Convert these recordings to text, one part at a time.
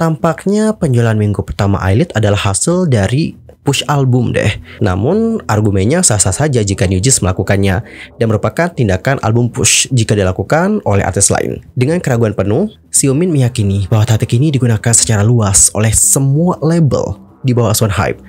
Tampaknya penjualan minggu pertama Eyelid adalah hasil dari push album deh. Namun argumennya sah-sah saja jika New Jeans melakukannya dan merupakan tindakan album push jika dilakukan oleh artis lain. Dengan keraguan penuh, Xiaomin meyakini bahwa taktik ini digunakan secara luas oleh semua label di bawah Swan hype.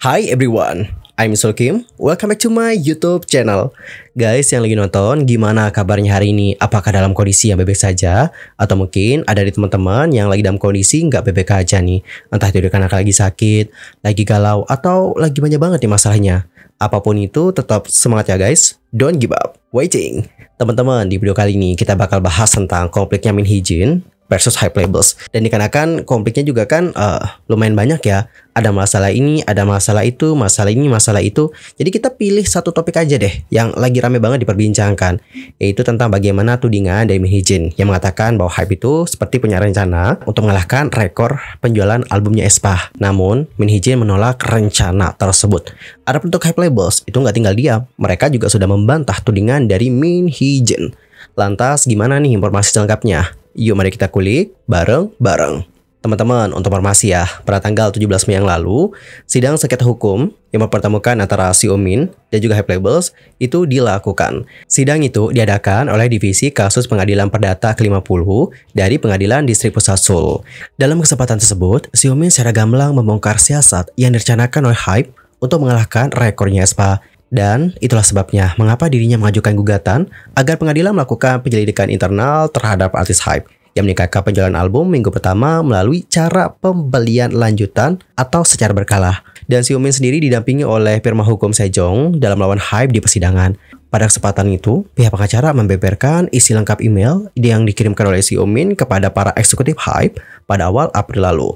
Hi everyone, I'm Sul Kim, welcome back to my YouTube channel. Guys yang lagi nonton, gimana kabarnya hari ini? Apakah dalam kondisi yang bebek saja? Atau mungkin ada di teman-teman yang lagi dalam kondisi nggak bebek aja nih? Entah itu karena lagi sakit, lagi galau, atau lagi banyak banget nih masalahnya. Apapun itu, tetap semangat ya guys. Don't give up. Waiting. Teman-teman, di video kali ini kita bakal bahas tentang Min Hee Jin versus high labels. Dan dikarenakan konfliknya juga kan uh, lumayan banyak ya. Ada masalah ini, ada masalah itu, masalah ini, masalah itu. Jadi kita pilih satu topik aja deh yang lagi rame banget diperbincangkan. Yaitu tentang bagaimana tudingan dari Mihijin yang mengatakan bahwa hype itu seperti punya rencana untuk mengalahkan rekor penjualan albumnya Espa. Namun, Minhijin menolak rencana tersebut. Ada bentuk high labels, itu nggak tinggal diam. Mereka juga sudah membantah tudingan dari Min Minhijin. Lantas gimana nih informasi selengkapnya? Yuk mari kita kulik bareng-bareng. Teman-teman, untuk informasi ya, pada tanggal 17 Mei yang lalu, sidang sengketa hukum yang mempertemukan antara si dan juga Hype Labels itu dilakukan. Sidang itu diadakan oleh Divisi Kasus Pengadilan Perdata ke-50 dari Pengadilan Distrik Pusat Seoul. Dalam kesempatan tersebut, si secara gamblang membongkar siasat yang direncanakan oleh Hype untuk mengalahkan rekornya SPA dan itulah sebabnya mengapa dirinya mengajukan gugatan agar pengadilan melakukan penyelidikan internal terhadap artis Hype yang meningkatkan penjualan album minggu pertama melalui cara pembelian lanjutan atau secara berkala. Dan Si Umin sendiri didampingi oleh firma hukum Sejong dalam lawan Hype di persidangan. Pada kesempatan itu, pihak pengacara membeberkan isi lengkap email yang dikirimkan oleh Si Umin kepada para eksekutif Hype pada awal April lalu.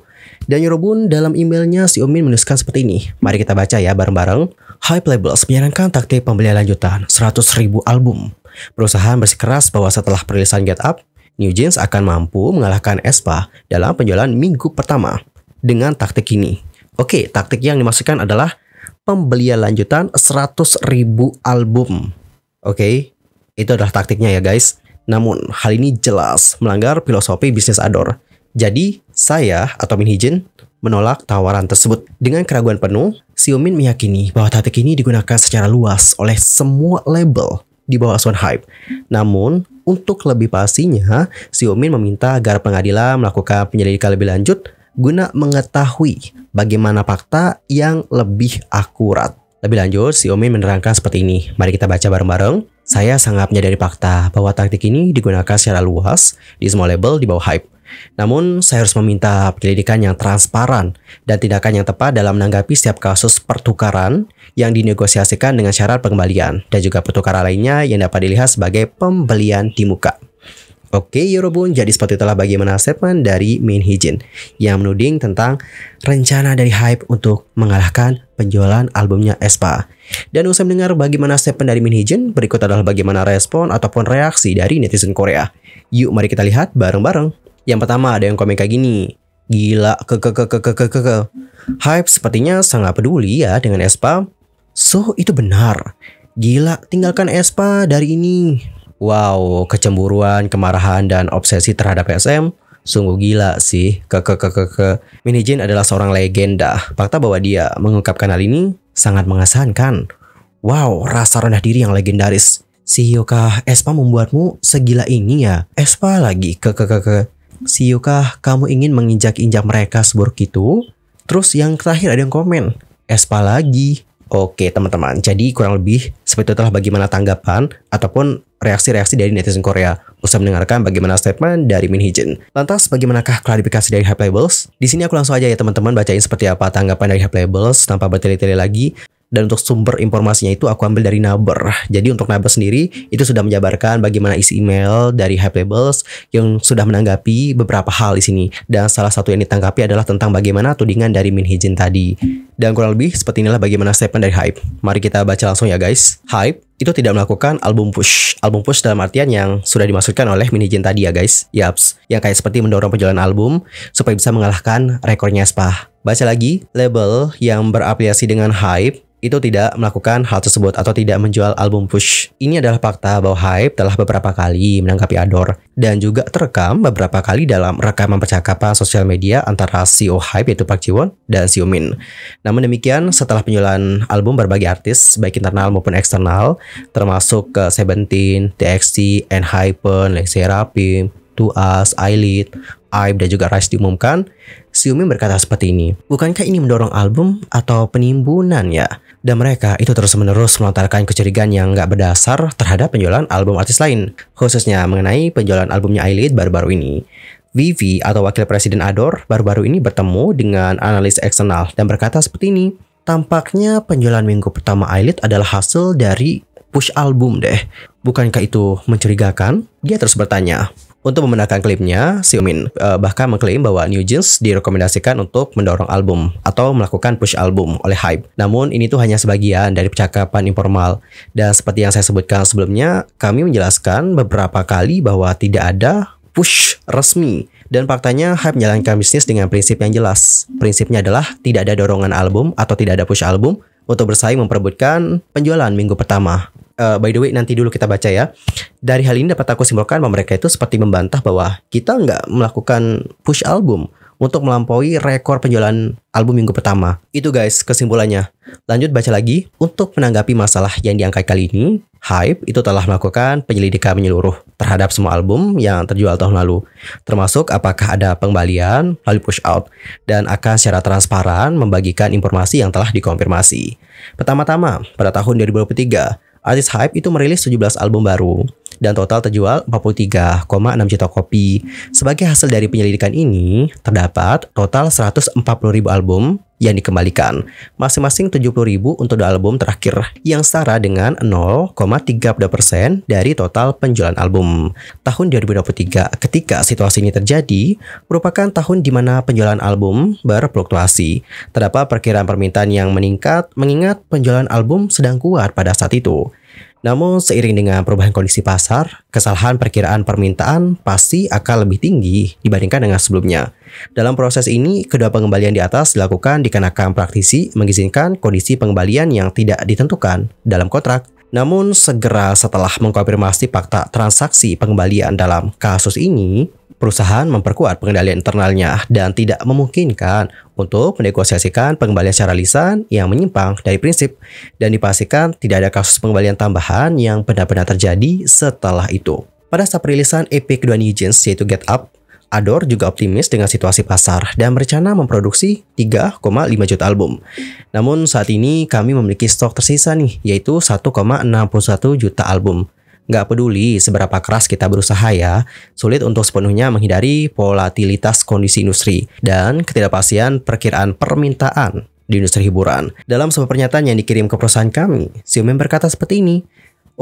Dan Yorobun dalam emailnya Si Umin menuliskan seperti ini. Mari kita baca ya bareng-bareng. Hype Labels menyarankan taktik pembelian lanjutan 100 album. Perusahaan bersikeras bahwa setelah perilisan Get Up, New Jeans akan mampu mengalahkan Espa dalam penjualan minggu pertama dengan taktik ini. Oke, taktik yang dimaksudkan adalah pembelian lanjutan 100 album. Oke, itu adalah taktiknya ya guys. Namun, hal ini jelas melanggar filosofi bisnis Ador. Jadi, saya atau Minhijin menolak tawaran tersebut. Dengan keraguan penuh, Siomin meyakini bahwa taktik ini digunakan secara luas oleh semua label di bawah Swan Hype. Namun, untuk lebih pastinya, Siomin meminta agar pengadilan melakukan penyelidikan lebih lanjut guna mengetahui bagaimana fakta yang lebih akurat. Lebih lanjut, Siomin menerangkan seperti ini. Mari kita baca bareng-bareng. Saya sangat menyadari fakta bahwa taktik ini digunakan secara luas di semua label di bawah Hype. Namun, saya harus meminta penyelidikan yang transparan dan tindakan yang tepat dalam menanggapi setiap kasus pertukaran yang dinegosiasikan dengan syarat pengembalian dan juga pertukaran lainnya yang dapat dilihat sebagai pembelian di muka. Oke yorobun. Ya jadi seperti itulah bagaimana statement dari Min Hijin yang menuding tentang rencana dari Hype untuk mengalahkan penjualan albumnya Espa. Dan usai mendengar bagaimana statement dari Min Hijin, berikut adalah bagaimana respon ataupun reaksi dari netizen Korea. Yuk mari kita lihat bareng-bareng. Yang pertama ada yang komen kayak gini. Gila, ke ke ke ke ke ke ke. Hype sepertinya sangat peduli ya dengan Espa. So, itu benar. Gila, tinggalkan Espa dari ini. Wow, kecemburuan, kemarahan, dan obsesi terhadap SM sungguh gila sih. Ke ke ke ke ke. Minijin adalah seorang legenda. Fakta bahwa dia mengungkapkan hal ini sangat mengesankan. Wow, rasa rendah diri yang legendaris. Si Yoka Espa membuatmu segila ini ya. Espa lagi ke ke ke ke siukah kamu ingin menginjak-injak mereka seburuk itu? Terus yang terakhir ada yang komen, Espa lagi. Oke teman-teman, jadi kurang lebih seperti itulah bagaimana tanggapan ataupun reaksi-reaksi dari netizen Korea Usah mendengarkan bagaimana statement dari Min Hee-jin. Lantas bagaimanakah klarifikasi dari Hype Labels? Di sini aku langsung aja ya teman-teman bacain seperti apa tanggapan dari Hype Labels tanpa bertele-tele lagi dan untuk sumber informasinya itu aku ambil dari Naber. Jadi untuk Naber sendiri itu sudah menjabarkan bagaimana isi email dari Hype Labels yang sudah menanggapi beberapa hal di sini. Dan salah satu yang ditanggapi adalah tentang bagaimana tudingan dari Min Hijin tadi. Dan kurang lebih seperti inilah bagaimana statement dari Hype. Mari kita baca langsung ya guys. Hype itu tidak melakukan album push. Album push dalam artian yang sudah dimaksudkan oleh Jin tadi ya guys. Yaps, yang kayak seperti mendorong penjualan album supaya bisa mengalahkan rekornya Spa. Baca lagi, label yang berafiliasi dengan Hype itu tidak melakukan hal tersebut atau tidak menjual album push. Ini adalah fakta bahwa Hype telah beberapa kali menanggapi Ador dan juga terekam beberapa kali dalam rekaman percakapan sosial media antara CEO Hype yaitu Park Jiwon dan Xiumin. Namun namun demikian, setelah penjualan album berbagai artis, baik internal maupun eksternal, termasuk ke eh, Seventeen, TXT, Enhypen, Lexi Seraphim, To Us, Eyelid, Aib, dan juga Rise diumumkan, Xiaomi berkata seperti ini, Bukankah ini mendorong album atau penimbunan ya? Dan mereka itu terus-menerus melontarkan kecurigaan yang nggak berdasar terhadap penjualan album artis lain, khususnya mengenai penjualan albumnya Eyelid baru-baru ini. Vivi atau Wakil Presiden Ador baru-baru ini bertemu dengan analis eksternal dan berkata seperti ini. Tampaknya penjualan minggu pertama Eilid adalah hasil dari push album deh. Bukankah itu mencurigakan? Dia terus bertanya. Untuk membenarkan klipnya, Xiaomin uh, bahkan mengklaim bahwa New Jeans direkomendasikan untuk mendorong album atau melakukan push album oleh Hype. Namun ini tuh hanya sebagian dari percakapan informal. Dan seperti yang saya sebutkan sebelumnya, kami menjelaskan beberapa kali bahwa tidak ada push resmi dan faktanya Hype menjalankan bisnis dengan prinsip yang jelas. Prinsipnya adalah tidak ada dorongan album atau tidak ada push album untuk bersaing memperebutkan penjualan minggu pertama. Uh, by the way, nanti dulu kita baca ya. Dari hal ini dapat aku simpulkan bahwa mereka itu seperti membantah bahwa kita nggak melakukan push album untuk melampaui rekor penjualan album minggu pertama. Itu guys kesimpulannya. Lanjut baca lagi. Untuk menanggapi masalah yang diangkat kali ini, Hype itu telah melakukan penyelidikan menyeluruh terhadap semua album yang terjual tahun lalu, termasuk apakah ada pengembalian, lalu push out, dan akan secara transparan membagikan informasi yang telah dikonfirmasi. Pertama-tama, pada tahun 2023, artis Hype itu merilis 17 album baru, dan total terjual 43,6 juta kopi. Sebagai hasil dari penyelidikan ini, terdapat total 140 ribu album yang dikembalikan. Masing-masing ribu untuk album terakhir yang setara dengan 0,32% dari total penjualan album. Tahun 2023 ketika situasi ini terjadi merupakan tahun di mana penjualan album berfluktuasi. Terdapat perkiraan permintaan yang meningkat mengingat penjualan album sedang kuat pada saat itu. Namun seiring dengan perubahan kondisi pasar, kesalahan perkiraan permintaan pasti akan lebih tinggi dibandingkan dengan sebelumnya. Dalam proses ini, kedua pengembalian di atas dilakukan dikenakan praktisi mengizinkan kondisi pengembalian yang tidak ditentukan dalam kontrak namun segera setelah mengkonfirmasi fakta transaksi pengembalian dalam kasus ini, perusahaan memperkuat pengendalian internalnya dan tidak memungkinkan untuk menegosiasikan pengembalian secara lisan yang menyimpang dari prinsip dan dipastikan tidak ada kasus pengembalian tambahan yang benar-benar terjadi setelah itu. Pada saat perilisan EP kedua New Jeans yaitu Get Up, Ador juga optimis dengan situasi pasar dan berencana memproduksi 3,5 juta album. Namun saat ini kami memiliki stok tersisa nih, yaitu 1,61 juta album. Gak peduli seberapa keras kita berusaha ya, sulit untuk sepenuhnya menghindari volatilitas kondisi industri dan ketidakpastian perkiraan permintaan di industri hiburan. Dalam sebuah pernyataan yang dikirim ke perusahaan kami, member berkata seperti ini,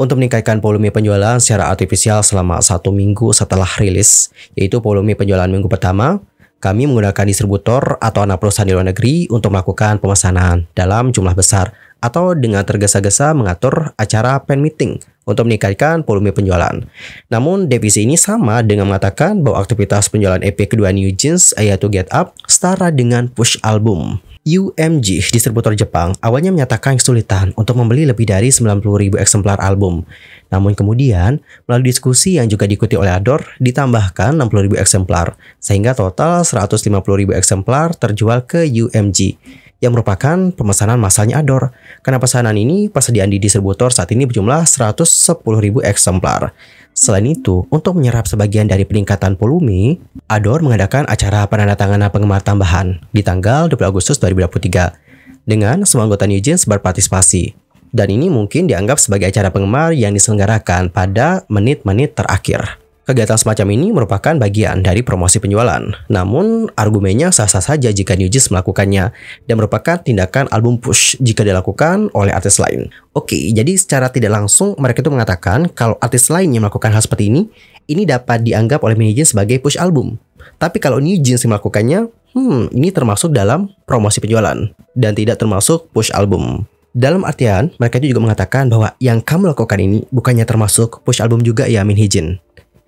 untuk meningkatkan volume penjualan secara artifisial selama satu minggu setelah rilis, yaitu volume penjualan minggu pertama, kami menggunakan distributor atau anak perusahaan di luar negeri untuk melakukan pemesanan dalam jumlah besar atau dengan tergesa-gesa mengatur acara pen meeting untuk meningkatkan volume penjualan. Namun, devisi ini sama dengan mengatakan bahwa aktivitas penjualan EP kedua New Jeans, yaitu Get Up, setara dengan push album. UMG, distributor Jepang, awalnya menyatakan kesulitan untuk membeli lebih dari 90.000 eksemplar album. Namun kemudian, melalui diskusi yang juga diikuti oleh Ador, ditambahkan 60.000 eksemplar, sehingga total 150.000 eksemplar terjual ke UMG yang merupakan pemesanan masalnya Ador. Karena pesanan ini persediaan di distributor saat ini berjumlah 110.000 eksemplar. Selain itu, untuk menyerap sebagian dari peningkatan volume, Ador mengadakan acara penandatanganan penggemar tambahan di tanggal 20 Agustus 2023 dengan semua anggota New Jeans berpartisipasi. Dan ini mungkin dianggap sebagai acara penggemar yang diselenggarakan pada menit-menit terakhir. Kegiatan semacam ini merupakan bagian dari promosi penjualan. Namun, argumennya sah-sah saja jika New Jeans melakukannya dan merupakan tindakan album push jika dilakukan oleh artis lain. Oke, jadi secara tidak langsung mereka itu mengatakan kalau artis lain yang melakukan hal seperti ini, ini dapat dianggap oleh manajer sebagai push album. Tapi kalau New Jeans yang melakukannya, hmm, ini termasuk dalam promosi penjualan dan tidak termasuk push album. Dalam artian, mereka itu juga mengatakan bahwa yang kamu lakukan ini bukannya termasuk push album juga ya Min Hijin.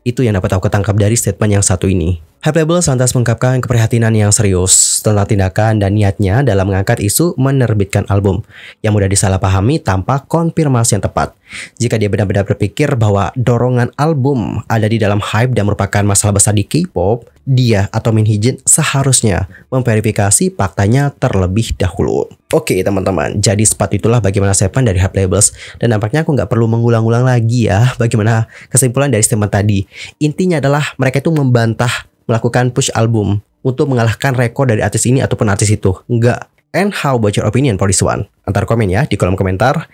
Itu yang dapat aku tangkap dari statement yang satu ini. Hype Labels Santas mengungkapkan keprihatinan yang serius tentang tindakan dan niatnya dalam mengangkat isu menerbitkan album yang mudah disalahpahami tanpa konfirmasi yang tepat. Jika dia benar-benar berpikir bahwa dorongan album ada di dalam hype dan merupakan masalah besar di K-pop, dia atau Min Hijin seharusnya memverifikasi faktanya terlebih dahulu. Oke teman-teman, jadi sepat itulah bagaimana seven dari Hype Labels dan nampaknya aku nggak perlu mengulang-ulang lagi ya bagaimana kesimpulan dari statement tadi. Intinya adalah mereka itu membantah melakukan push album untuk mengalahkan rekor dari artis ini ataupun artis itu. Enggak. And how about your opinion for this one? Antar komen ya di kolom komentar.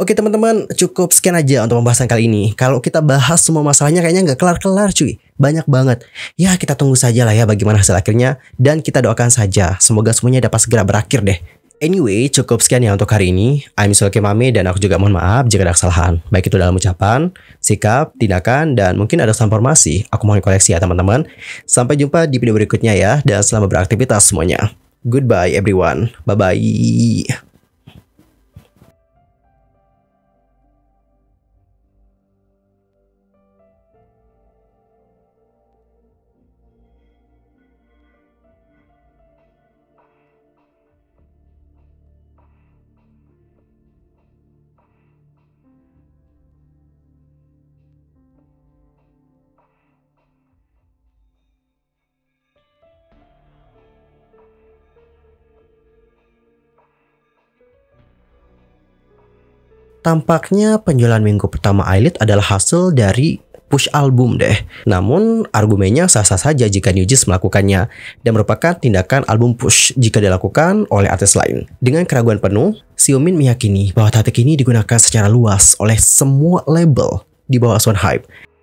Oke teman-teman, cukup sekian aja untuk pembahasan kali ini. Kalau kita bahas semua masalahnya kayaknya nggak kelar-kelar cuy. Banyak banget. Ya kita tunggu saja lah ya bagaimana hasil akhirnya. Dan kita doakan saja. Semoga semuanya dapat segera berakhir deh. Anyway, cukup sekian ya untuk hari ini. I'm Sulke Mame dan aku juga mohon maaf jika ada kesalahan. Baik itu dalam ucapan, sikap, tindakan, dan mungkin ada informasi. Aku mohon koreksi ya teman-teman. Sampai jumpa di video berikutnya ya. Dan selamat beraktivitas semuanya. Goodbye everyone. Bye-bye. Tampaknya penjualan minggu pertama Eyelid adalah hasil dari push album deh. Namun argumennya sah-sah saja jika New Jeans melakukannya dan merupakan tindakan album push jika dilakukan oleh artis lain. Dengan keraguan penuh, Xiaomi meyakini bahwa taktik ini digunakan secara luas oleh semua label di bawah Swan Hype